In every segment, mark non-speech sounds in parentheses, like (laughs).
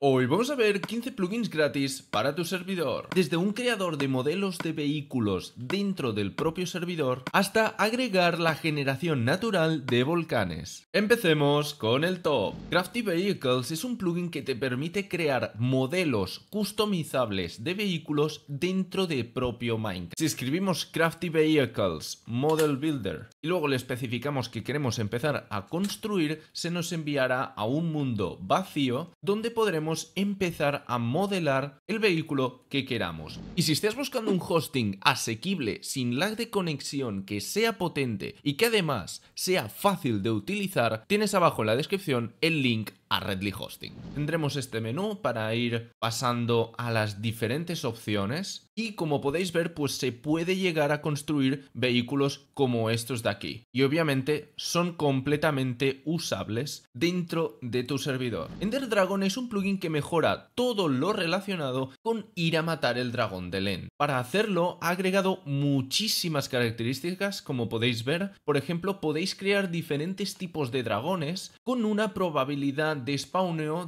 Hoy vamos a ver 15 plugins gratis para tu servidor, desde un creador de modelos de vehículos dentro del propio servidor hasta agregar la generación natural de volcanes. Empecemos con el top. Crafty Vehicles es un plugin que te permite crear modelos customizables de vehículos dentro de propio Minecraft. Si escribimos Crafty Vehicles Model Builder y luego le especificamos que queremos empezar a construir, se nos enviará a un mundo vacío donde podremos empezar a modelar el vehículo que queramos. Y si estás buscando un hosting asequible, sin lag de conexión, que sea potente y que además sea fácil de utilizar, tienes abajo en la descripción el link a Redly Hosting. Tendremos este menú para ir pasando a las diferentes opciones y como podéis ver pues se puede llegar a construir vehículos como estos de aquí y obviamente son completamente usables dentro de tu servidor. Ender Dragon es un plugin que mejora todo lo relacionado con ir a matar el dragón de Len. Para hacerlo ha agregado muchísimas características como podéis ver, por ejemplo podéis crear diferentes tipos de dragones con una probabilidad de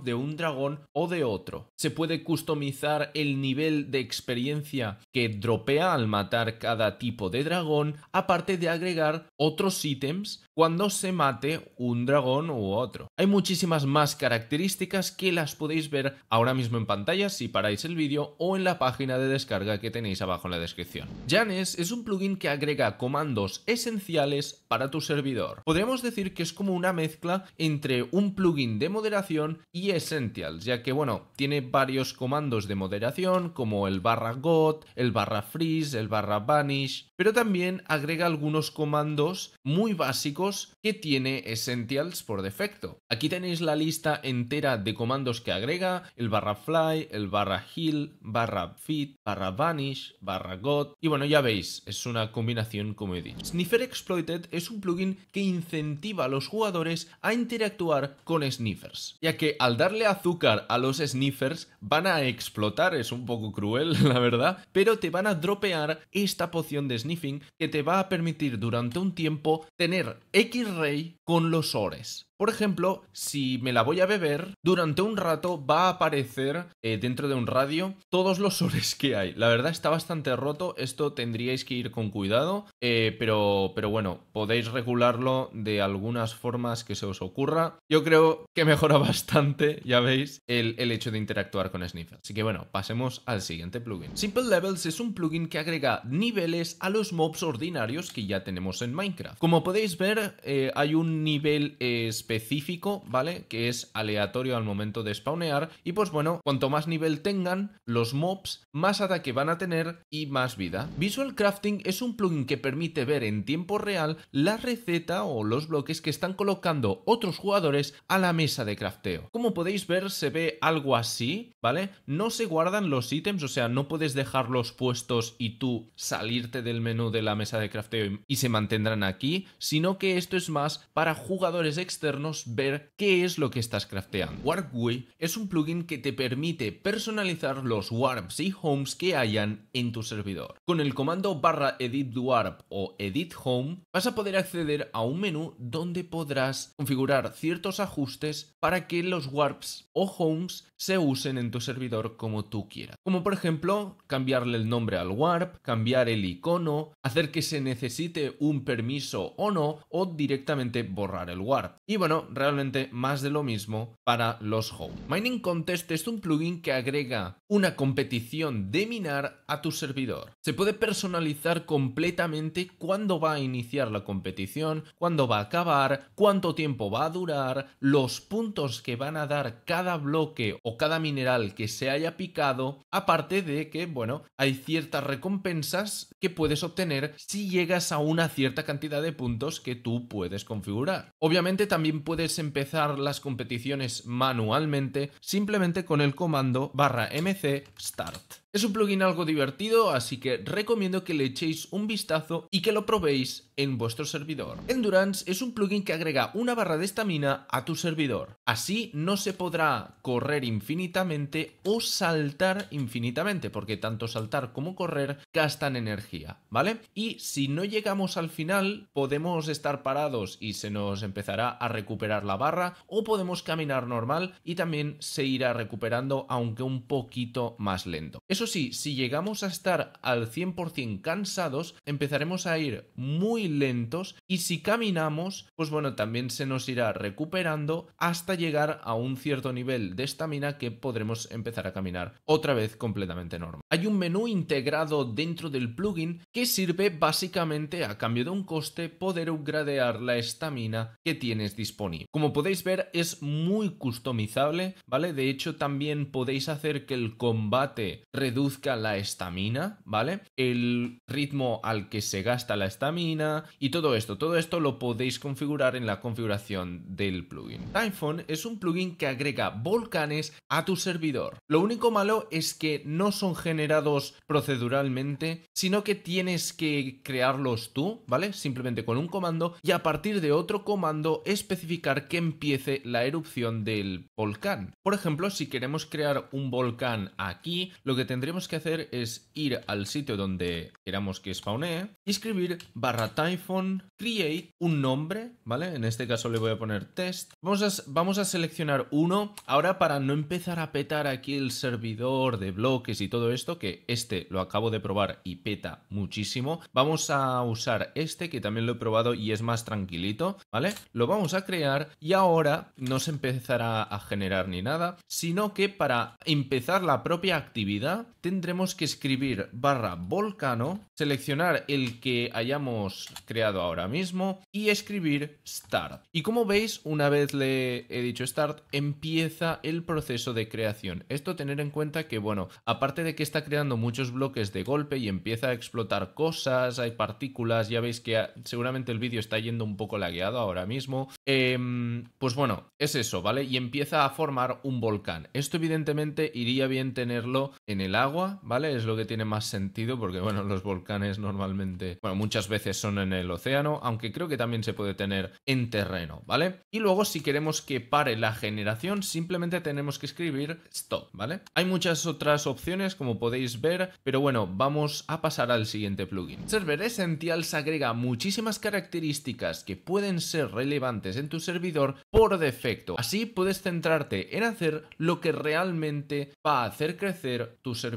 de un dragón o de otro. Se puede customizar el nivel de experiencia que dropea al matar cada tipo de dragón, aparte de agregar otros ítems cuando se mate un dragón u otro. Hay muchísimas más características que las podéis ver ahora mismo en pantalla si paráis el vídeo o en la página de descarga que tenéis abajo en la descripción. Janes es un plugin que agrega comandos esenciales para tu servidor. Podríamos decir que es como una mezcla entre un plugin de moderación y Essentials, ya que bueno, tiene varios comandos de moderación como el barra got, el barra freeze, el barra vanish, pero también agrega algunos comandos muy básicos que tiene Essentials por defecto. Aquí tenéis la lista entera de comandos que agrega, el barra fly, el barra heal, barra fit, barra vanish, barra got, y bueno, ya veis, es una combinación como he dicho. Sniffer Exploited es un plugin que incentiva a los jugadores a interactuar con Sniffer ya que al darle azúcar a los sniffers van a explotar, es un poco cruel (laughs) la verdad, pero te van a dropear esta poción de sniffing que te va a permitir durante un tiempo tener X-Ray con los ores. Por ejemplo, si me la voy a beber, durante un rato va a aparecer eh, dentro de un radio todos los soles que hay. La verdad está bastante roto, esto tendríais que ir con cuidado, eh, pero, pero bueno, podéis regularlo de algunas formas que se os ocurra. Yo creo que mejora (laughs) bastante, ya veis, el, hecho de interactuar con Sniffer. Así que bueno, pasemos al siguiente plugin. Simple Levels es un plugin que agrega niveles a los mobs ordinarios que ya tenemos en Minecraft. Como podéis ver, eh, hay un nivel específico específico, ¿vale? Que es aleatorio al momento de spawnear. Y pues bueno, cuanto más nivel tengan los mobs, más ataque van a tener y más vida. Visual Crafting es un plugin que permite ver en tiempo real la receta o los bloques que están colocando otros jugadores a la mesa de crafteo. Como podéis ver, se ve algo así, ¿vale? No se guardan los ítems, o sea, no puedes dejarlos puestos y tú salirte del menú de la mesa de crafteo y se mantendrán aquí, sino que esto es más para jugadores externos ver qué es lo que estás crafteando. Warp es un plugin que te permite personalizar los warps y homes que hayan en tu servidor. Con el comando barra edit warp o edit home vas a poder acceder a un menú donde podrás configurar ciertos ajustes para que los warps o homes se usen en tu servidor como tú quieras. Como por ejemplo cambiarle el nombre al warp, cambiar el icono, hacer que se necesite un permiso o no o directamente borrar el warp. Y bueno, realmente más de lo mismo para los home. Mining Contest es un plugin que agrega una competición de minar a tu servidor. Se puede personalizar completamente cuándo va a iniciar la competición, cuándo va a acabar, cuánto tiempo va a durar, los puntos que van a dar cada bloque o cada mineral que se haya picado, aparte de que, bueno, hay ciertas recompensas que puedes obtener si llegas a una cierta cantidad de puntos que tú puedes configurar. Obviamente también puedes empezar las competiciones manualmente simplemente con el comando barra mc start. Es un plugin algo divertido, así que recomiendo que le echéis un vistazo y que lo probéis en vuestro servidor. Endurance es un plugin que agrega una barra de estamina a tu servidor. Así no se podrá correr infinitamente o saltar infinitamente, porque tanto saltar como correr gastan energía, ¿vale? Y si no llegamos al final, podemos estar parados y se nos empezará a recuperar la barra o podemos caminar normal y también se irá recuperando, aunque un poquito más lento. Eso sí, si llegamos a estar al 100% cansados, empezaremos a ir muy lentos y si caminamos, pues bueno, también se nos irá recuperando hasta llegar a un cierto nivel de estamina que podremos empezar a caminar otra vez completamente normal. Hay un menú integrado dentro del plugin que sirve básicamente a cambio de un coste poder upgradear la estamina que tienes disponible. Como podéis ver, es muy customizable, ¿vale? De hecho, también podéis hacer que el combate reduzca la estamina, ¿vale? El ritmo al que se gasta la estamina y todo esto. Todo esto lo podéis configurar en la configuración del plugin. iPhone es un plugin que agrega volcanes a tu servidor. Lo único malo es que no son generados proceduralmente, sino que tienes que crearlos tú, ¿vale? Simplemente con un comando y a partir de otro comando especificar que empiece la erupción del volcán. Por ejemplo, si queremos crear un volcán aquí, lo que tendremos tendríamos que hacer es ir al sitio donde queramos que spawnee y escribir barra typhon create un nombre, ¿vale? En este caso le voy a poner test. Vamos a, vamos a seleccionar uno. Ahora para no empezar a petar aquí el servidor de bloques y todo esto, que este lo acabo de probar y peta muchísimo, vamos a usar este que también lo he probado y es más tranquilito, ¿vale? Lo vamos a crear y ahora no se empezará a generar ni nada, sino que para empezar la propia actividad tendremos que escribir barra volcano, seleccionar el que hayamos creado ahora mismo y escribir start. Y como veis, una vez le he dicho start, empieza el proceso de creación. Esto tener en cuenta que, bueno, aparte de que está creando muchos bloques de golpe y empieza a explotar cosas, hay partículas, ya veis que seguramente el vídeo está yendo un poco lagueado ahora mismo, em, pues bueno, es eso, ¿vale? Y empieza a formar un volcán. Esto evidentemente iría bien tenerlo en el agua, ¿vale? Es lo que tiene más sentido porque, bueno, los volcanes normalmente, bueno, muchas veces son en el océano, aunque creo que también se puede tener en terreno, ¿vale? Y luego si queremos que pare la generación, simplemente tenemos que escribir stop, ¿vale? Hay muchas otras opciones como podéis ver, pero bueno, vamos a pasar al siguiente plugin. Server Essentials agrega muchísimas características que pueden ser relevantes en tu servidor por defecto. Así puedes centrarte en hacer lo que realmente va a hacer crecer tu servidor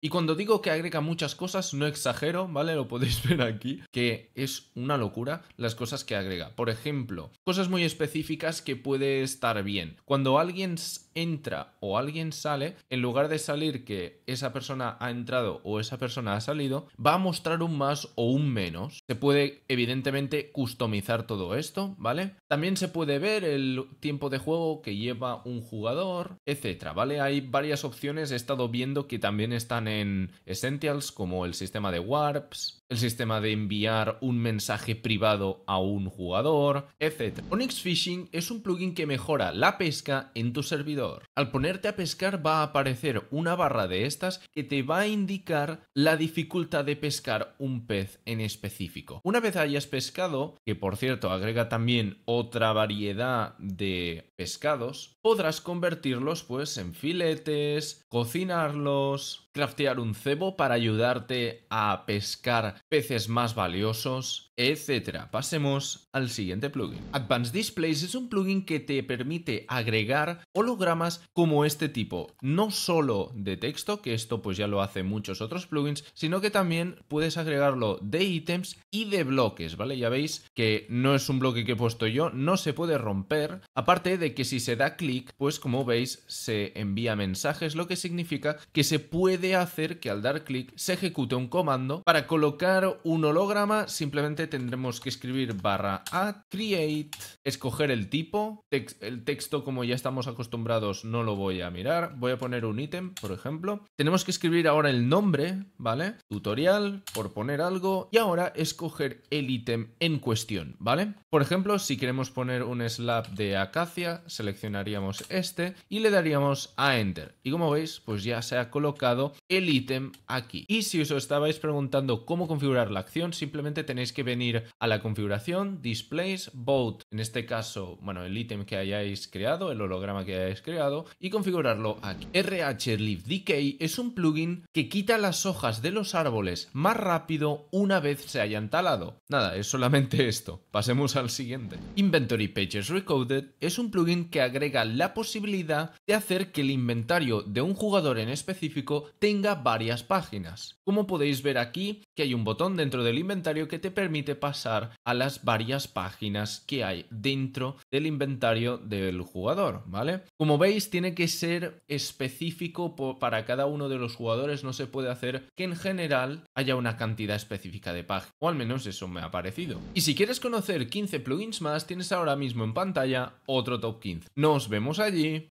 y cuando digo que agrega muchas cosas, no exagero, ¿vale? Lo podéis (laughs) ver aquí, que es una locura las cosas que agrega. Por ejemplo, cosas muy específicas que puede estar bien. Cuando alguien entra o alguien sale, en lugar de salir que esa persona ha entrado o esa persona ha salido, va a mostrar un más o un menos. Se puede evidentemente customizar todo esto, ¿vale? También se puede ver el tiempo de juego que lleva un jugador, etcétera, ¿vale? Hay varias opciones, he estado viendo que también también están en Essentials como el sistema de warps, el sistema de enviar un mensaje privado a un jugador, etc. Onyx Fishing es un plugin que mejora la pesca en tu servidor. Al ponerte a pescar va a aparecer una barra de estas que te va a indicar la dificultad de pescar un pez en específico. Una vez hayas pescado, que por cierto agrega también otra variedad de pescados, podrás convertirlos pues en filetes, cocinarlos, craftear un cebo para ayudarte a pescar peces más valiosos, etcétera. Pasemos al siguiente plugin. Advanced Displays es un plugin que te permite agregar hologramas como este tipo, no solo de texto, que esto pues ya lo hacen muchos otros plugins, sino que también puedes agregarlo de ítems y de bloques, ¿vale? Ya veis que no es un bloque que he puesto yo, no se puede romper, aparte de que si se da clic, pues como veis se envía mensajes, lo que significa que se puede hacer que al dar clic se ejecute un comando. Para colocar un holograma simplemente tendremos que escribir barra a create, escoger el tipo, el texto como ya estamos acostumbrados no lo voy a mirar, voy a poner un ítem, por ejemplo. Tenemos que escribir ahora el nombre, ¿vale? Tutorial, por poner algo, y ahora escoger el ítem en cuestión, ¿vale? Por ejemplo, si queremos poner un slab de acacia, seleccionaríamos este y le daríamos a enter. Y como veis, pues ya se ha colocado el ítem aquí. Y si os estabais preguntando cómo configurar la acción, simplemente tenéis que venir a la configuración, displays, boat en este caso, bueno, el ítem que hayáis creado, el holograma que hayáis creado, y configurarlo aquí. RH Leaf Decay es un plugin que quita las hojas de los árboles más rápido una vez se hayan talado. Nada, es solamente (laughs) esto. Pasemos al siguiente. Inventory Pages Recoded es un plugin que agrega la posibilidad de hacer que el inventario de un jugador en específico tenga varias páginas. Como podéis ver aquí, que hay un botón dentro del inventario que te permite pasar a las varias páginas que hay dentro del inventario del jugador, ¿vale? Como veis, tiene que ser específico para cada uno de los jugadores, no se puede hacer que en general haya una cantidad específica de páginas, o al menos eso me ha parecido. Y si quieres conocer 15 plugins más, tienes ahora mismo en pantalla otro top 15. Nos vemos allí.